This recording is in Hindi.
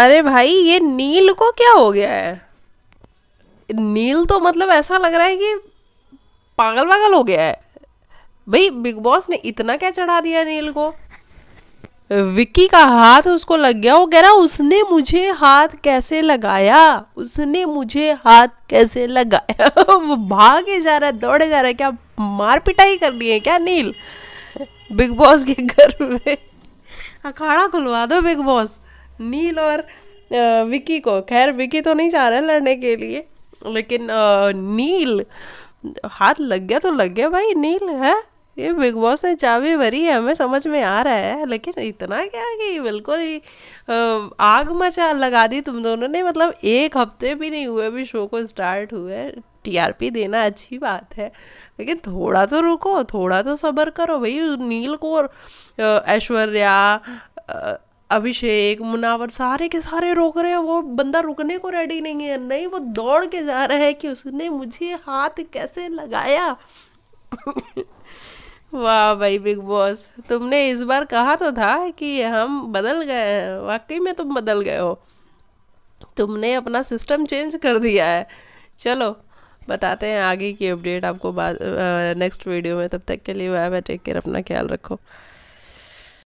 अरे भाई ये नील को क्या हो गया है नील तो मतलब ऐसा लग रहा है कि पागल वागल हो गया है भाई बिग बॉस ने इतना क्या चढ़ा दिया नील को विक्की का हाथ उसको लग गया वो कह रहा उसने मुझे हाथ कैसे लगाया उसने मुझे हाथ कैसे लगाया वो भागे जा रहा है दौड़े जा रहा है क्या मार पिटाई करनी है क्या नील बिग बॉस के घर में अखाड़ा खुलवा दो बिग बॉस नील और विकी को खैर विकी तो नहीं चाह रहा है लड़ने के लिए लेकिन नील हाथ लग गया तो लग गया भाई नील है ये बिग बॉस ने चाबी भरी है हमें समझ में आ रहा है लेकिन इतना क्या कि बिल्कुल ही आग मचा लगा दी तुम दोनों ने मतलब एक हफ्ते भी नहीं हुए अभी शो को स्टार्ट हुए टीआरपी देना अच्छी बात है लेकिन थोड़ा तो रुको थोड़ा तो सब्र करो भाई नील को ऐश्वर्या अभिषेक मुनावर सारे के सारे रोक रहे हैं वो बंदा रुकने को रेडी नहीं है नहीं वो दौड़ के जा रहा है कि उसने मुझे हाथ कैसे लगाया वाह भाई बिग बॉस तुमने इस बार कहा तो था कि हम बदल गए हैं वाकई में तुम बदल गए हो तुमने अपना सिस्टम चेंज कर दिया है चलो बताते हैं आगे की अपडेट आपको बाद नेक्स्ट वीडियो में तब तक के लिए बाय टेक केयर अपना ख्याल रखो